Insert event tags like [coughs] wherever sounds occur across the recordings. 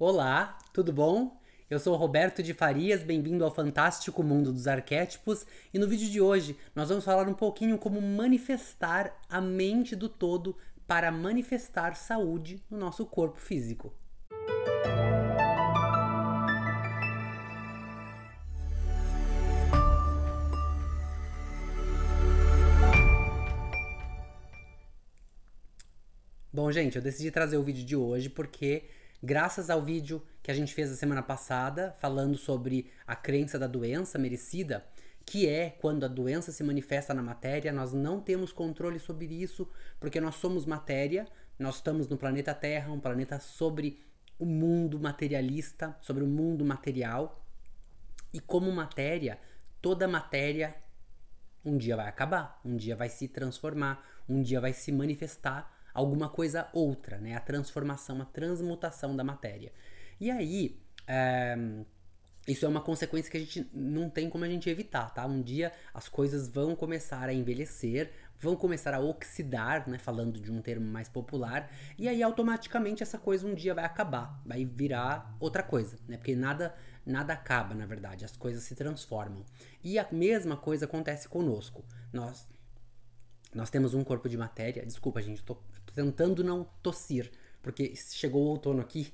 Olá, tudo bom? Eu sou Roberto de Farias, bem-vindo ao fantástico mundo dos arquétipos, e no vídeo de hoje nós vamos falar um pouquinho como manifestar a mente do todo para manifestar saúde no nosso corpo físico. Bom, gente, eu decidi trazer o vídeo de hoje porque graças ao vídeo que a gente fez a semana passada, falando sobre a crença da doença merecida, que é quando a doença se manifesta na matéria, nós não temos controle sobre isso, porque nós somos matéria, nós estamos no planeta Terra, um planeta sobre o mundo materialista, sobre o mundo material. E como matéria, toda matéria um dia vai acabar, um dia vai se transformar, um dia vai se manifestar alguma coisa outra, né? A transformação, a transmutação da matéria. E aí, é, isso é uma consequência que a gente não tem como a gente evitar, tá? Um dia as coisas vão começar a envelhecer, vão começar a oxidar, né? Falando de um termo mais popular, e aí automaticamente essa coisa um dia vai acabar, vai virar outra coisa, né? Porque nada nada acaba, na verdade, as coisas se transformam. E a mesma coisa acontece conosco. Nós nós temos um corpo de matéria. Desculpa, gente, eu tô tentando não tossir, porque chegou o outono aqui.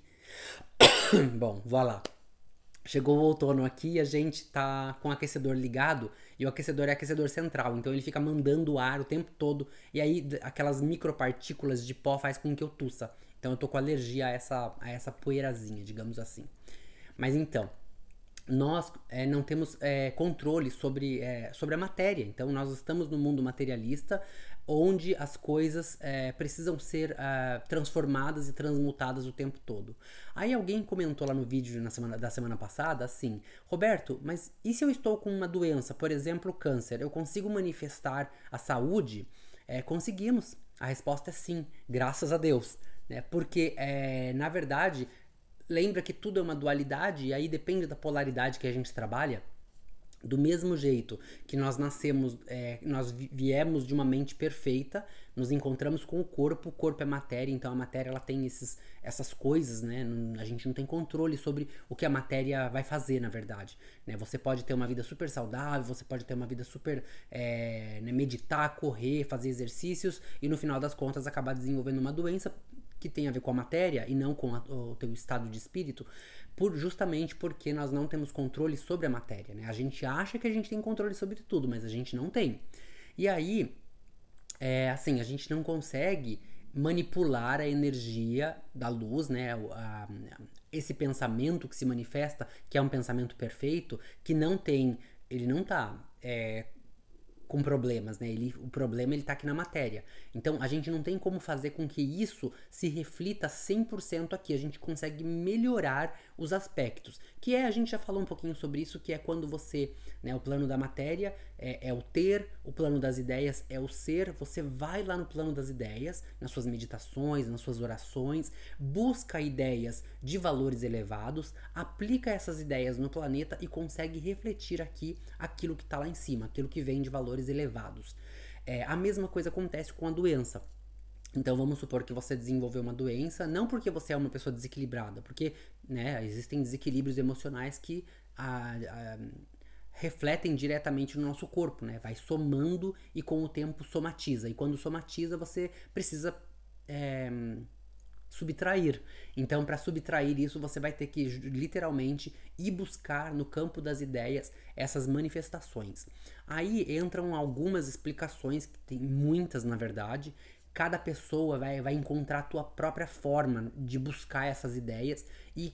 [coughs] Bom, vá lá. Chegou o outono aqui e a gente tá com o aquecedor ligado, e o aquecedor é aquecedor central, então ele fica mandando o ar o tempo todo, e aí aquelas micropartículas de pó faz com que eu tussa. Então eu tô com alergia a essa, a essa poeirazinha, digamos assim. Mas então, nós é, não temos é, controle sobre, é, sobre a matéria. Então, nós estamos no mundo materialista, onde as coisas é, precisam ser é, transformadas e transmutadas o tempo todo. Aí alguém comentou lá no vídeo na semana, da semana passada assim: Roberto, mas e se eu estou com uma doença, por exemplo, câncer, eu consigo manifestar a saúde? É, conseguimos. A resposta é sim, graças a Deus. Né? Porque, na verdade, lembra que tudo é uma dualidade e aí depende da polaridade que a gente trabalha. Do mesmo jeito que nós nascemos, é, nós viemos de uma mente perfeita, nos encontramos com o corpo, o corpo é matéria, então a matéria ela tem esses, essas coisas, né? A gente não tem controle sobre o que a matéria vai fazer, na verdade. Né? Você pode ter uma vida super saudável, você pode ter uma vida super é, né, meditar, correr, fazer exercícios e no final das contas acabar desenvolvendo uma doença que tem a ver com a matéria e não com a, o teu estado de espírito, por justamente porque nós não temos controle sobre a matéria, né? A gente acha que a gente tem controle sobre tudo, mas a gente não tem. E aí, é, assim, a gente não consegue manipular a energia da luz, né? A, a, esse pensamento que se manifesta, que é um pensamento perfeito, que não tem, ele não tá é, com problemas, né? Ele, o problema ele tá aqui na matéria. Então a gente não tem como fazer com que isso se reflita 100% aqui. A gente consegue melhorar os aspectos, que é a gente já falou um pouquinho sobre isso, que é quando você, né, o plano da matéria é, é, o ter, o plano das ideias é o ser. Você vai lá no plano das ideias, nas suas meditações, nas suas orações, busca ideias de valores elevados, aplica essas ideias no planeta e consegue refletir aqui aquilo que está lá em cima, aquilo que vem de valores elevados. É, a mesma coisa acontece com a doença. Então vamos supor que você desenvolveu uma doença, não porque você é uma pessoa desequilibrada, porque né, existem desequilíbrios emocionais que a, a refletem diretamente no nosso corpo, né? Vai somando e com o tempo somatiza. E quando somatiza, você precisa é, subtrair. Então, para subtrair isso, você vai ter que literalmente ir buscar no campo das ideias essas manifestações. Aí entram algumas explicações, que tem muitas na verdade. Cada pessoa vai, vai encontrar a tua própria forma de buscar essas ideias e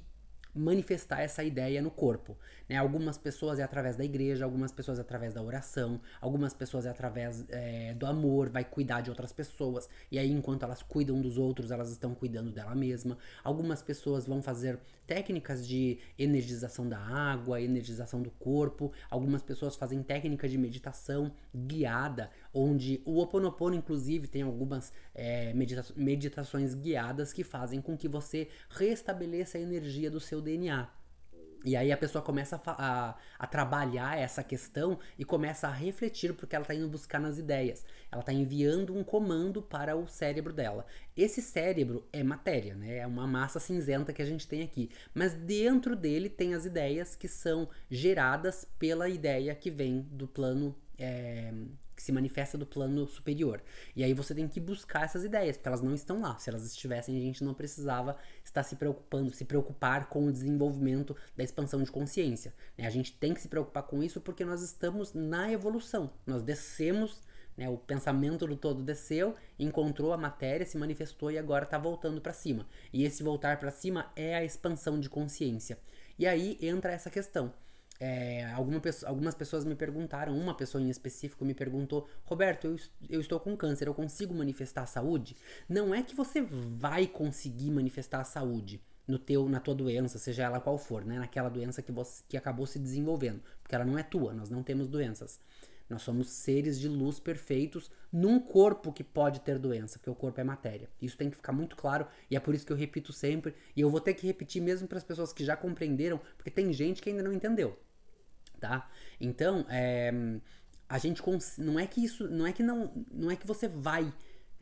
manifestar essa ideia no corpo. Né? Algumas pessoas é através da igreja, algumas pessoas é através da oração, algumas pessoas é através é, do amor, vai cuidar de outras pessoas, e aí enquanto elas cuidam dos outros, elas estão cuidando dela mesma. Algumas pessoas vão fazer técnicas de energização da água, energização do corpo, algumas pessoas fazem técnicas de meditação guiada, onde o Ho Oponopono, inclusive, tem algumas é, medita meditações guiadas que fazem com que você restabeleça a energia do seu DNA. E aí a pessoa começa a, a, a, trabalhar essa questão e começa a refletir porque ela está indo buscar nas ideias. Ela está enviando um comando para o cérebro dela. Esse cérebro é matéria, né? É uma massa cinzenta que a gente tem aqui. Mas dentro dele tem as ideias que são geradas pela ideia que vem do plano é, que se manifesta do plano superior. E aí você tem que buscar essas ideias, porque elas não estão lá. Se elas estivessem, a gente não precisava estar se preocupando, se preocupar com o desenvolvimento da expansão de consciência. Né? A gente tem que se preocupar com isso porque nós estamos na evolução. Nós descemos né? o pensamento do todo desceu, encontrou a matéria, se manifestou e agora está voltando para cima. E esse voltar para cima é a expansão de consciência. E aí entra essa questão é, alguma, algumas pessoas me perguntaram, uma pessoa em específico me perguntou: Roberto, eu, eu estou com câncer, eu consigo manifestar a saúde? Não é que você vai conseguir manifestar a saúde no teu, na tua doença, seja ela qual for, né? Naquela doença que, você, que acabou se desenvolvendo, porque ela não é tua, nós não temos doenças. Nós somos seres de luz perfeitos num corpo que pode ter doença, porque o corpo é matéria. Isso tem que ficar muito claro e é por isso que eu repito sempre. E eu vou ter que repetir mesmo para as pessoas que já compreenderam, porque tem gente que ainda não entendeu tá? Então, é, a gente não é que isso, não é que não, não é que você vai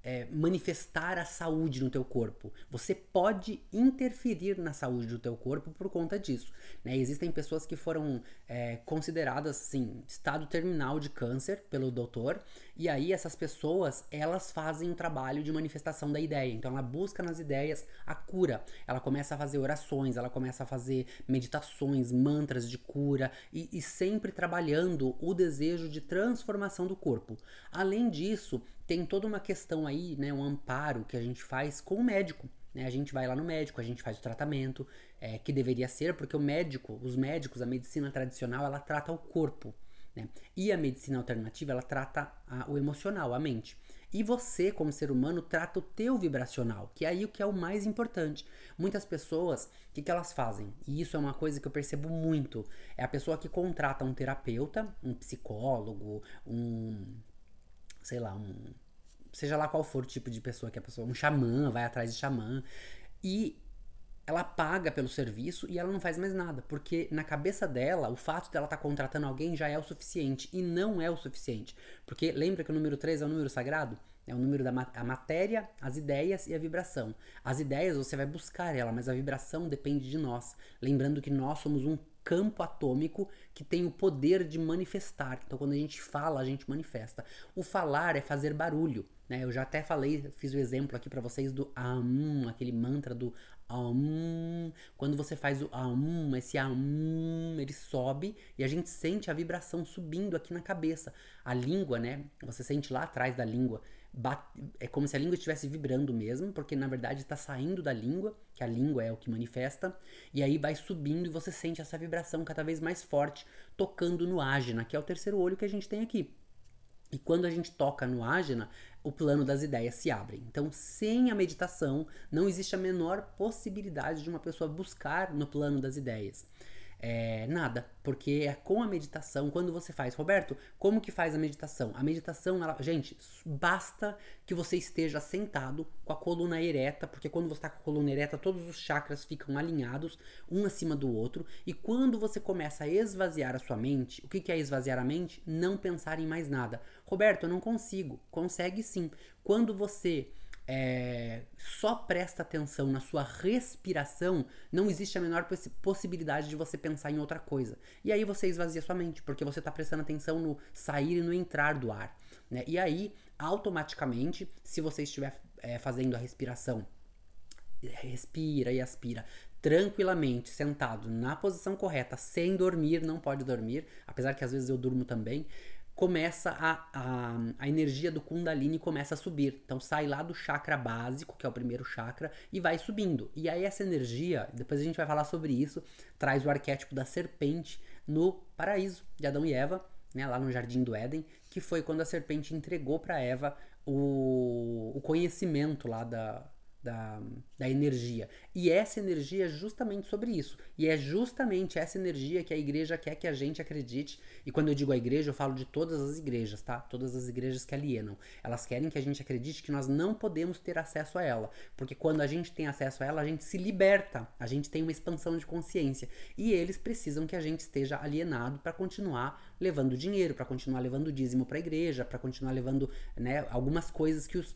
é, manifestar a saúde no teu corpo. Você pode interferir na saúde do teu corpo por conta disso. Né? Existem pessoas que foram é, consideradas assim estado terminal de câncer pelo doutor e aí essas pessoas elas fazem um trabalho de manifestação da ideia. Então ela busca nas ideias a cura. Ela começa a fazer orações, ela começa a fazer meditações, mantras de cura e, e sempre trabalhando o desejo de transformação do corpo. Além disso, tem toda uma questão aí, né, um amparo que a gente faz com o médico. Né? A gente vai lá no médico, a gente faz o tratamento, é, que deveria ser, porque o médico, os médicos, a medicina tradicional, ela trata o corpo. Né? E a medicina alternativa, ela trata a, o emocional, a mente. E você, como ser humano, trata o teu vibracional, que é aí o que é o mais importante. Muitas pessoas, o que, que elas fazem? E isso é uma coisa que eu percebo muito. É a pessoa que contrata um terapeuta, um psicólogo, um sei lá, um. Seja lá qual for o tipo de pessoa que a pessoa. Um xamã, vai atrás de xamã. E ela paga pelo serviço e ela não faz mais nada, porque na cabeça dela, o fato dela estar tá contratando alguém já é o suficiente e não é o suficiente. Porque lembra que o número 3 é o número sagrado? É o número da mat a matéria, as ideias e a vibração. As ideias você vai buscar ela, mas a vibração depende de nós. Lembrando que nós somos um campo atômico que tem o poder de manifestar. Então, quando a gente fala, a gente manifesta. O falar é fazer barulho. Né? Eu já até falei, fiz o exemplo aqui para vocês do Aum, aquele mantra do Aum. Quando você faz o Aum, esse Aum, ele sobe e a gente sente a vibração subindo aqui na cabeça. A língua, né? Você sente lá atrás da língua é como se a língua estivesse vibrando mesmo, porque na verdade está saindo da língua, que a língua é o que manifesta, e aí vai subindo e você sente essa vibração cada vez mais forte, tocando no ágina, que é o terceiro olho que a gente tem aqui. E quando a gente toca no ágina, o plano das ideias se abre. Então, sem a meditação, não existe a menor possibilidade de uma pessoa buscar no plano das ideias. É, nada, porque é com a meditação, quando você faz, Roberto, como que faz a meditação? A meditação, ela, gente, basta que você esteja sentado com a coluna ereta, porque quando você está com a coluna ereta, todos os chakras ficam alinhados, um acima do outro, e quando você começa a esvaziar a sua mente, o que, que é esvaziar a mente? Não pensar em mais nada. Roberto, eu não consigo. Consegue sim. Quando você é, só presta atenção na sua respiração, não existe a menor poss possibilidade de você pensar em outra coisa. E aí você esvazia sua mente, porque você está prestando atenção no sair e no entrar do ar. Né? E aí, automaticamente, se você estiver é, fazendo a respiração, respira e aspira tranquilamente, sentado na posição correta, sem dormir, não pode dormir, apesar que às vezes eu durmo também começa a, a, a energia do Kundalini começa a subir. Então sai lá do chakra básico, que é o primeiro chakra, e vai subindo. E aí essa energia, depois a gente vai falar sobre isso, traz o arquétipo da serpente no paraíso de Adão e Eva, né, lá no jardim do Éden, que foi quando a serpente entregou para Eva o, o conhecimento lá da, da, da energia. E essa energia é justamente sobre isso. E é justamente essa energia que a igreja quer que a gente acredite. E quando eu digo a igreja, eu falo de todas as igrejas, tá? Todas as igrejas que alienam. Elas querem que a gente acredite que nós não podemos ter acesso a ela. Porque quando a gente tem acesso a ela, a gente se liberta. A gente tem uma expansão de consciência. E eles precisam que a gente esteja alienado para continuar levando dinheiro, para continuar levando dízimo para a igreja, para continuar levando né, algumas coisas que os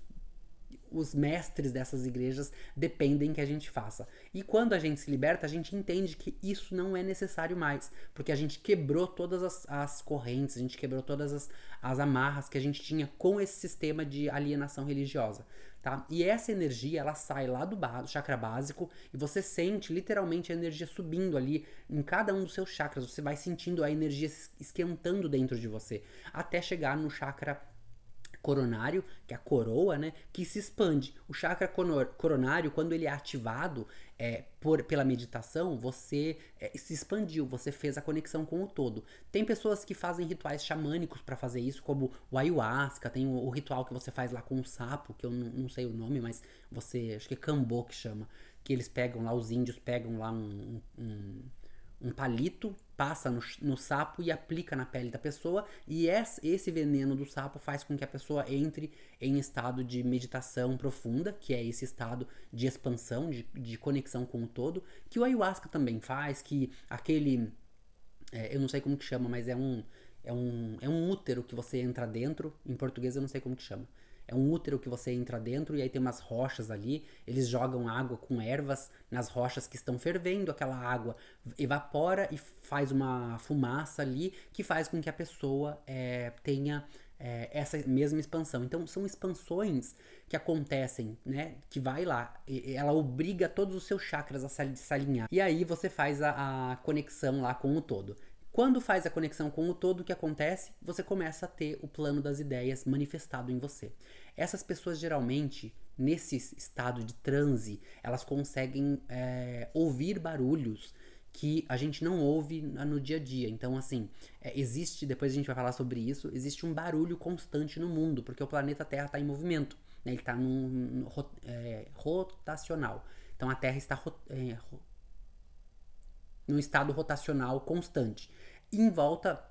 os mestres dessas igrejas dependem que a gente faça. E quando a gente se liberta, a gente entende que isso não é necessário mais, porque a gente quebrou todas as, as correntes, a gente quebrou todas as, as amarras que a gente tinha com esse sistema de alienação religiosa. Tá? E essa energia, ela sai lá do, do, chakra básico e você sente literalmente a energia subindo ali em cada um dos seus chakras. Você vai sentindo a energia esquentando dentro de você, até chegar no chakra coronário, que é a coroa, né, que se expande. O chakra coronário, quando ele é ativado é, por, pela meditação, você é, se expandiu, você fez a conexão com o todo. Tem pessoas que fazem rituais xamânicos para fazer isso, como o ayahuasca, tem o, o, ritual que você faz lá com o sapo, que eu não sei o nome, mas você, acho que é cambô que chama, que eles pegam lá, os índios pegam lá um, um, um um palito, passa no, no, sapo e aplica na pele da pessoa, e esse veneno do sapo faz com que a pessoa entre em estado de meditação profunda, que é esse estado de expansão, de, de conexão com o todo, que o ayahuasca também faz, que aquele. É, eu não sei como que chama, mas é um. É um, é um útero que você entra dentro, em português eu não sei como que chama é um útero que você entra dentro e aí tem umas rochas ali. Eles jogam água com ervas nas rochas que estão fervendo, aquela água evapora e faz uma fumaça ali que faz com que a pessoa é, tenha é, essa mesma expansão. Então são expansões que acontecem, né? Que vai lá, ela obriga todos os seus chakras a se alinhar. E aí você faz a, a conexão lá com o todo. Quando faz a conexão com o todo, o que acontece? Você começa a ter o plano das ideias manifestado em você. Essas pessoas geralmente, nesse estado de transe, elas conseguem é, ouvir barulhos que a gente não ouve no dia a dia. Então, assim, é, existe, depois a gente vai falar sobre isso, existe um barulho constante no mundo, porque o planeta Terra está em movimento, né? ele está é, rotacional. Então a Terra está. É, num estado rotacional constante, em volta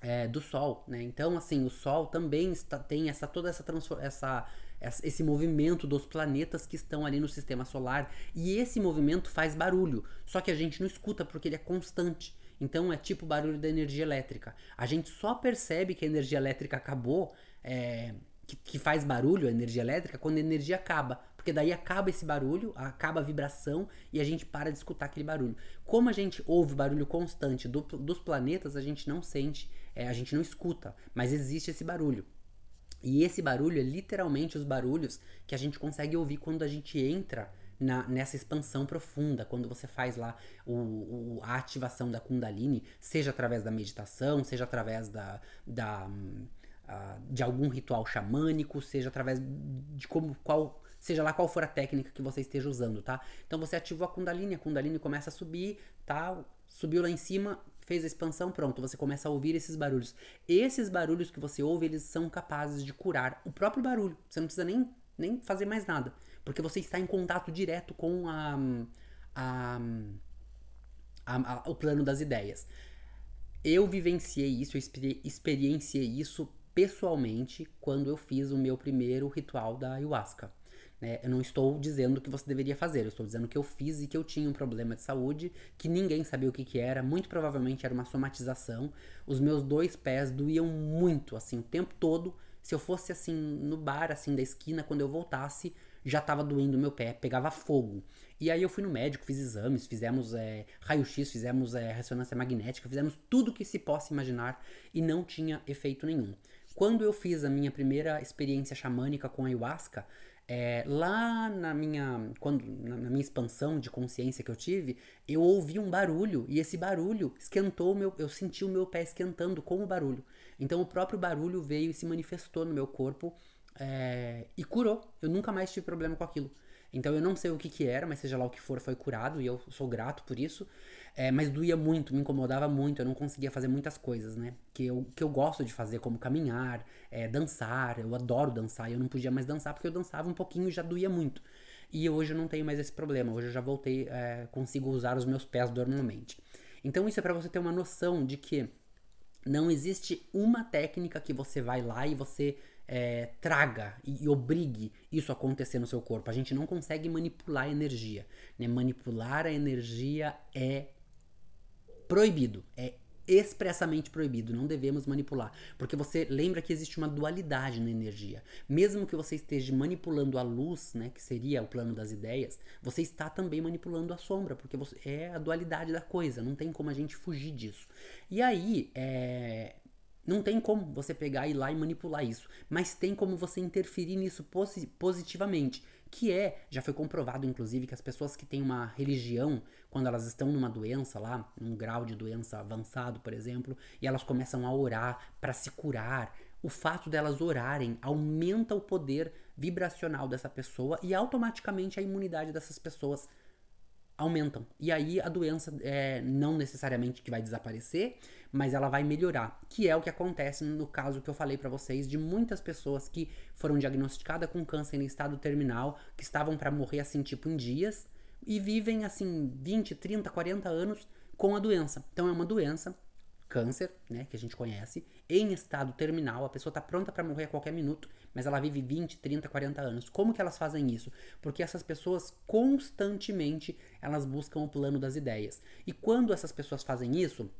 é, do Sol, né? Então, assim, o Sol também está, tem essa toda essa, essa, essa esse movimento dos planetas que estão ali no sistema solar e esse movimento faz barulho, só que a gente não escuta porque ele é constante. Então é tipo barulho da energia elétrica. A gente só percebe que a energia elétrica acabou é, que, que faz barulho, a energia elétrica, quando a energia acaba. Porque daí acaba esse barulho, acaba a vibração e a gente para de escutar aquele barulho. Como a gente ouve barulho constante do, dos planetas, a gente não sente, é, a gente não escuta, mas existe esse barulho. E esse barulho é literalmente os barulhos que a gente consegue ouvir quando a gente entra na, nessa expansão profunda, quando você faz lá o, o, a ativação da Kundalini, seja através da meditação, seja através da, da, hum, ah, de algum ritual xamânico, seja através de como qual seja lá qual for a técnica que você esteja usando, tá? Então você ativou a Kundalini, a Kundalini começa a subir, tá? Subiu lá em cima, fez a expansão, pronto, você começa a ouvir esses barulhos. Esses barulhos que você ouve, eles são capazes de curar o próprio barulho. Você não precisa nem, nem fazer mais nada, porque você está em contato direto com a, a, a, a o plano das ideias. Eu vivenciei isso, eu experienciei isso pessoalmente quando eu fiz o meu primeiro ritual da ayahuasca. Né? Eu não estou dizendo que você deveria fazer, eu estou dizendo que eu fiz e que eu tinha um problema de saúde, que ninguém sabia o que, que era, muito provavelmente era uma somatização. Os meus dois pés doíam muito, assim, o tempo todo. Se eu fosse assim no bar, assim, da esquina, quando eu voltasse, já estava doendo meu pé, pegava fogo. E aí eu fui no médico, fiz exames, fizemos é, raio-x, fizemos é, ressonância magnética, fizemos tudo que se possa imaginar e não tinha efeito nenhum. Quando eu fiz a minha primeira experiência xamânica com ayahuasca, é, lá na minha, quando, na minha expansão de consciência que eu tive, eu ouvi um barulho e esse barulho esquentou o meu, eu senti o meu pé esquentando com o barulho. Então o próprio barulho veio e se manifestou no meu corpo é, e curou. Eu nunca mais tive problema com aquilo. Então eu não sei o que que era, mas seja lá o que for, foi curado e eu sou grato por isso. É, mas doía muito, me incomodava muito, eu não conseguia fazer muitas coisas, né? Que eu, que eu gosto de fazer, como caminhar, é, dançar, eu adoro dançar e eu não podia mais dançar porque eu dançava um pouquinho e já doía muito. E hoje eu não tenho mais esse problema, hoje eu já voltei, é, consigo usar os meus pés normalmente. Então isso é para você ter uma noção de que não existe uma técnica que você vai lá e você é, traga e, e obrigue isso a acontecer no seu corpo. A gente não consegue manipular a energia. Né? Manipular a energia é proibido, é expressamente proibido, não devemos manipular. Porque você lembra que existe uma dualidade na energia. Mesmo que você esteja manipulando a luz, né, que seria o plano das ideias, você está também manipulando a sombra, porque você, é a dualidade da coisa, não tem como a gente fugir disso. E aí, é, não tem como você pegar e ir lá e manipular isso, mas tem como você interferir nisso positivamente, que é, já foi comprovado inclusive que as pessoas que têm uma religião, quando elas estão numa doença lá, num grau de doença avançado, por exemplo, e elas começam a orar para se curar, o fato delas orarem aumenta o poder vibracional dessa pessoa e automaticamente a imunidade dessas pessoas aumentam. E aí a doença é, não necessariamente que vai desaparecer, mas ela vai melhorar, que é o que acontece no caso que eu falei para vocês de muitas pessoas que foram diagnosticadas com câncer em estado terminal, que estavam para morrer assim tipo em dias e vivem assim 20, 30, 40 anos com a doença. Então é uma doença câncer, né, que a gente conhece, em estado terminal, a pessoa está pronta para morrer a qualquer minuto, mas ela vive 20, 30, 40 anos. Como que elas fazem isso? Porque essas pessoas constantemente elas buscam o plano das ideias. E quando essas pessoas fazem isso,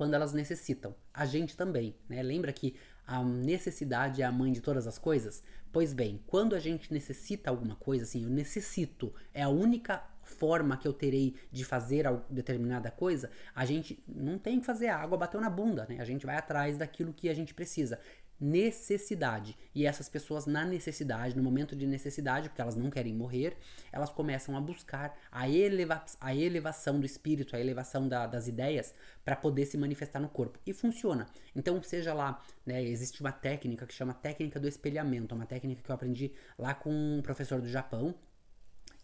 quando elas necessitam. A gente também, né? Lembra que a necessidade é a mãe de todas as coisas? Pois bem, quando a gente necessita alguma coisa, assim, eu necessito, é a única forma que eu terei de fazer determinada coisa, a gente não tem que fazer a água bateu na bunda, né? A gente vai atrás daquilo que a gente precisa necessidade. E essas pessoas, na necessidade, no momento de necessidade, porque elas não querem morrer, elas começam a buscar a, eleva a elevação do espírito, a elevação da, das ideias, para poder se manifestar no corpo. E funciona. Então, seja lá, né, existe uma técnica que chama técnica do espelhamento, é uma técnica que eu aprendi lá com um professor do Japão,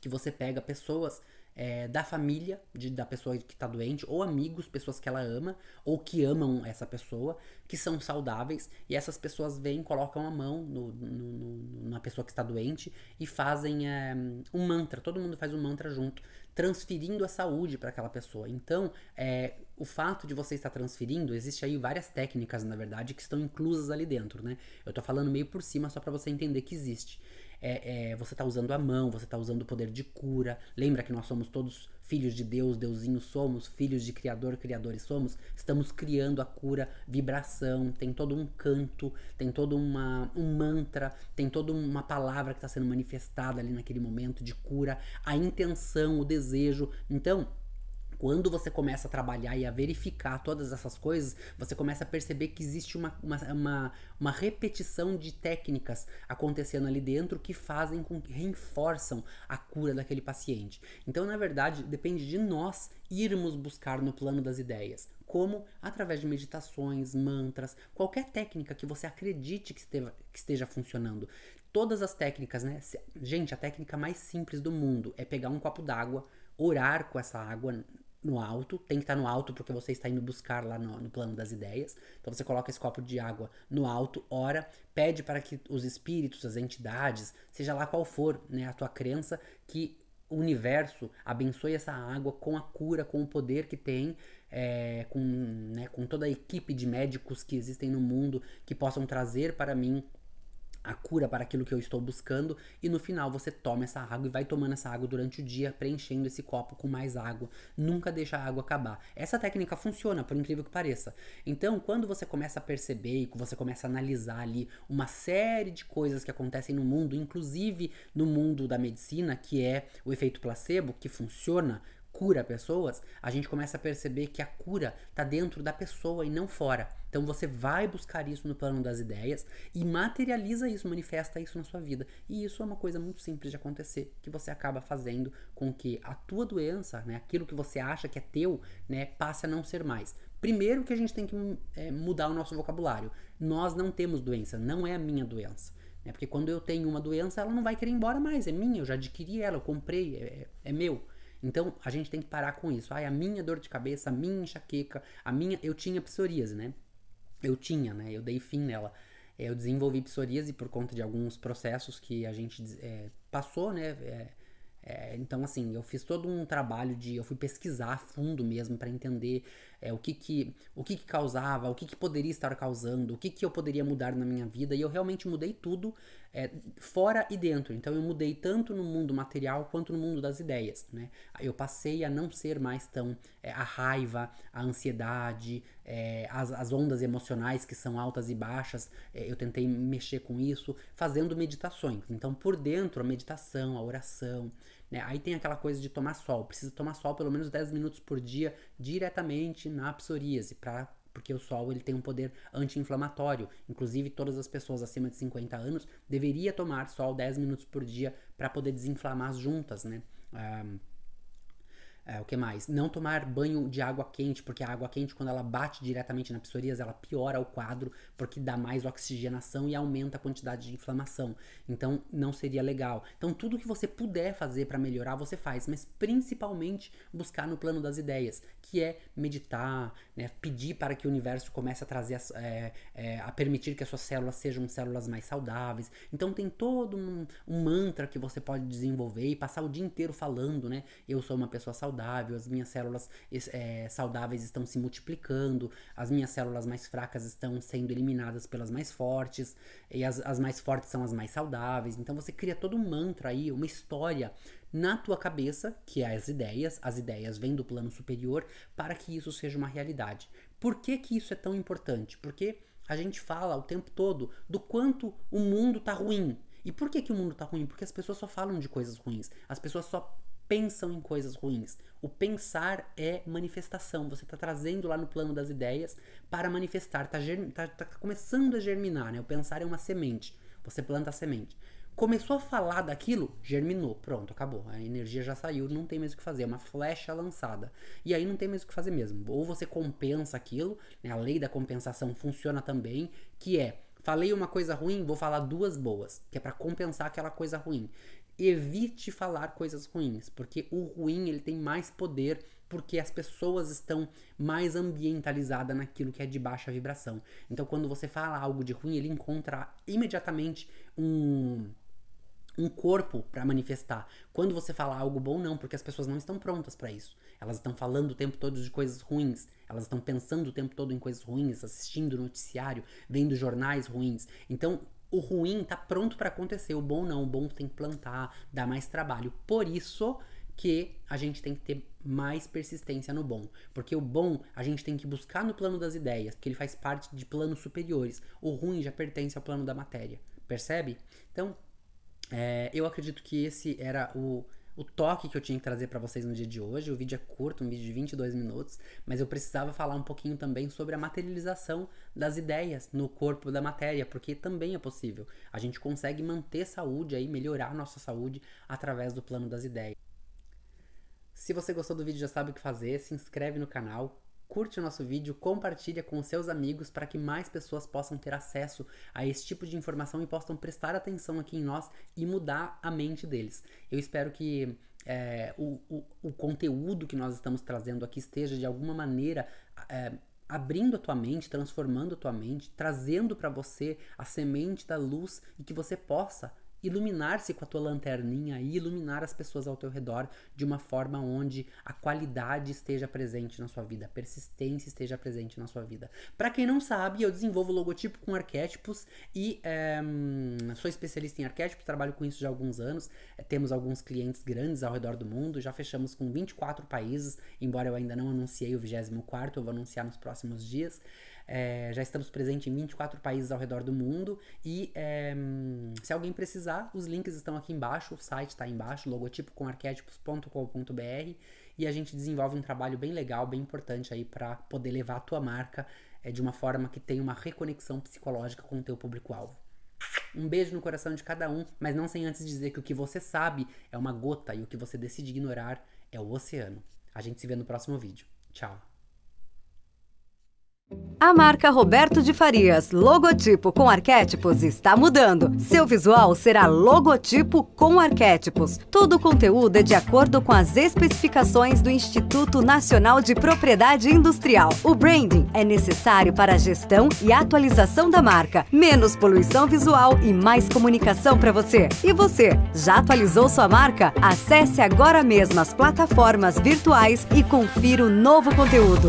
que você pega pessoas é, da família de, da pessoa que está doente, ou amigos, pessoas que ela ama, ou que amam essa pessoa, que são saudáveis, e essas pessoas vêm, colocam a mão no, no, no, na pessoa que está doente e fazem é, um mantra, todo mundo faz um mantra junto, transferindo a saúde para aquela pessoa. Então, é, o fato de você estar transferindo, existe aí várias técnicas, na verdade, que estão inclusas ali dentro, né? Eu tô falando meio por cima só para você entender que existe é, é, você está usando a mão, você está usando o poder de cura. Lembra que nós somos todos filhos de Deus, deusinhos somos, filhos de Criador, criadores somos. Estamos criando a cura, vibração, tem todo um canto, tem todo uma, um mantra, tem toda uma palavra que está sendo manifestada ali naquele momento de cura, a intenção, o desejo. Então, quando você começa a trabalhar e a verificar todas essas coisas, você começa a perceber que existe uma, uma, uma, uma repetição de técnicas acontecendo ali dentro que fazem com que reforçam a cura daquele paciente. Então, na verdade, depende de nós irmos buscar no plano das ideias como através de meditações, mantras, qualquer técnica que você acredite que esteja, que esteja funcionando. Todas as técnicas, né? Gente, a técnica mais simples do mundo é pegar um copo d'água, orar com essa água no alto, tem que estar no alto porque você está indo buscar lá no, no, plano das ideias. Então você coloca esse copo de água no alto, ora, pede para que os espíritos, as entidades, seja lá qual for né, a tua crença, que o universo abençoe essa água com a cura, com o poder que tem, é, com, né, com toda a equipe de médicos que existem no mundo que possam trazer para mim a cura para aquilo que eu estou buscando e no final você toma essa água e vai tomando essa água durante o dia, preenchendo esse copo com mais água. Nunca deixa a água acabar. Essa técnica funciona, por incrível que pareça. Então, quando você começa a perceber e você começa a analisar ali uma série de coisas que acontecem no mundo, inclusive no mundo da medicina, que é o efeito placebo, que funciona, cura pessoas, a gente começa a perceber que a cura está dentro da pessoa e não fora. Então você vai buscar isso no plano das ideias e materializa isso, manifesta isso na sua vida. E isso é uma coisa muito simples de acontecer, que você acaba fazendo com que a tua doença, né, aquilo que você acha que é teu, né, passe a não ser mais. Primeiro que a gente tem que é, mudar o nosso vocabulário. Nós não temos doença, não é a minha doença. Né? Porque quando eu tenho uma doença, ela não vai querer ir embora mais, é minha, eu já adquiri ela, eu comprei, é, é meu. Então a gente tem que parar com isso. Ai, a minha dor de cabeça, a minha enxaqueca, a minha. Eu tinha psoríase, né? Eu tinha, né? Eu dei fim nela. É, eu desenvolvi psoríase por conta de alguns processos que a gente é, passou, né? É, é, então, assim, eu fiz todo um trabalho de. Eu fui pesquisar a fundo mesmo para entender é, o, que, que, o que, que causava, o que, que poderia estar causando, o que, que eu poderia mudar na minha vida. E eu realmente mudei tudo é, fora e dentro. Então, eu mudei tanto no mundo material quanto no mundo das ideias. Né? Eu passei a não ser mais tão. É, a raiva, a ansiedade, é, as, as, ondas emocionais que são altas e baixas. É, eu tentei mexer com isso fazendo meditações. Então, por dentro, a meditação, a oração. Né? Aí tem aquela coisa de tomar sol, precisa tomar sol pelo menos 10 minutos por dia diretamente na psoríase, pra, porque o sol ele tem um poder anti-inflamatório. Inclusive, todas as pessoas acima de 50 anos deveria tomar sol 10 minutos por dia para poder desinflamar as juntas, né? Um, ah, é, o que mais? Não tomar banho de água quente, porque a água quente, quando ela bate diretamente na psoríase, ela piora o quadro, porque dá mais oxigenação e aumenta a quantidade de inflamação. Então, não seria legal. Então, tudo que você puder fazer para melhorar, você faz, mas principalmente buscar no plano das ideias, que é meditar, né? Pedir para que o universo comece a trazer, é, é, a permitir que as suas células sejam células mais saudáveis. Então tem todo um, um, mantra que você pode desenvolver e passar o dia inteiro falando, né? Eu sou uma pessoa saudável, as minhas células é, saudáveis estão se multiplicando, as minhas células mais fracas estão sendo eliminadas pelas mais fortes, e as, as mais fortes são as mais saudáveis. Então você cria todo um mantra aí, uma história na tua cabeça, que é as ideias, as ideias vêm do plano superior para que isso seja uma realidade. Por que, que isso é tão importante? Porque a gente fala o tempo todo do quanto o mundo tá ruim. E por que, que o mundo tá ruim? Porque as pessoas só falam de coisas ruins. As pessoas só pensam em coisas ruins. O pensar é manifestação. Você está trazendo lá no plano das ideias para manifestar. Está tá, tá começando a germinar, né? O pensar é uma semente. Você planta a semente começou a falar daquilo, germinou, pronto, acabou. A energia já saiu, não tem mais o que fazer, é uma flecha lançada. E aí não tem mais o que fazer mesmo. Ou você compensa aquilo, né? a lei da compensação funciona também, que é, falei uma coisa ruim, vou falar duas boas, que é para compensar aquela coisa ruim. Evite falar coisas ruins, porque o ruim ele tem mais poder porque as pessoas estão mais ambientalizadas naquilo que é de baixa vibração. Então, quando você fala algo de ruim, ele encontra imediatamente um um corpo para manifestar. Quando você fala algo bom, não, porque as pessoas não estão prontas para isso. Elas estão falando o tempo todo de coisas ruins, elas estão pensando o tempo todo em coisas ruins, assistindo noticiário, vendo jornais ruins. Então, o ruim tá pronto para acontecer, o bom não, o bom tem que plantar, dar mais trabalho. Por isso que a gente tem que ter mais persistência no bom, porque o bom a gente tem que buscar no plano das ideias, porque ele faz parte de planos superiores. O ruim já pertence ao plano da matéria. Percebe? Então, é, eu acredito que esse era o, o toque que eu tinha que trazer para vocês no dia de hoje. O vídeo é curto, um vídeo de 22 minutos, mas eu precisava falar um pouquinho também sobre a materialização das ideias no corpo da matéria, porque também é possível. A gente consegue manter saúde aí, melhorar nossa saúde através do plano das ideias. Se você gostou do vídeo, já sabe o que fazer, se inscreve no canal, Curte o nosso vídeo, compartilha com seus amigos para que mais pessoas possam ter acesso a esse tipo de informação e possam prestar atenção aqui em nós e mudar a mente deles. Eu espero que é, o, o, o, conteúdo que nós estamos trazendo aqui esteja de alguma maneira. É, abrindo a tua mente, transformando a tua mente, trazendo para você a semente da luz e que você possa iluminar-se com a tua lanterninha e iluminar as pessoas ao teu redor de uma forma onde a qualidade esteja presente na sua vida, a persistência esteja presente na sua vida. Para quem não sabe, eu desenvolvo logotipo com arquétipos e é, sou especialista em arquétipos, trabalho com isso já há alguns anos. Eh, temos alguns clientes grandes ao redor do mundo, já fechamos com 24 países, embora eu ainda não anunciei o 24, eu vou anunciar nos próximos dias. É, já estamos presentes em 24 países ao redor do mundo. E é, se alguém precisar, os links estão aqui embaixo, o site está embaixo, logotipo com arquétipos.com.br. E a gente desenvolve um trabalho bem legal, bem importante aí para poder levar a tua marca é, de uma forma que tenha uma reconexão psicológica com o teu público-alvo. Um beijo no coração de cada um, mas não sem antes dizer que o que você sabe é uma gota e o que você decide ignorar é o oceano. A gente se vê no próximo vídeo. Tchau! A marca Roberto de Farias, logotipo com arquétipos, está mudando. Seu visual será logotipo com arquétipos. Todo o conteúdo é de acordo com as especificações do Instituto Nacional de Propriedade Industrial. O branding é necessário para a gestão e atualização da marca. Menos poluição visual e mais comunicação para você. E você, já atualizou sua marca? Acesse agora mesmo as plataformas virtuais e confira o novo conteúdo.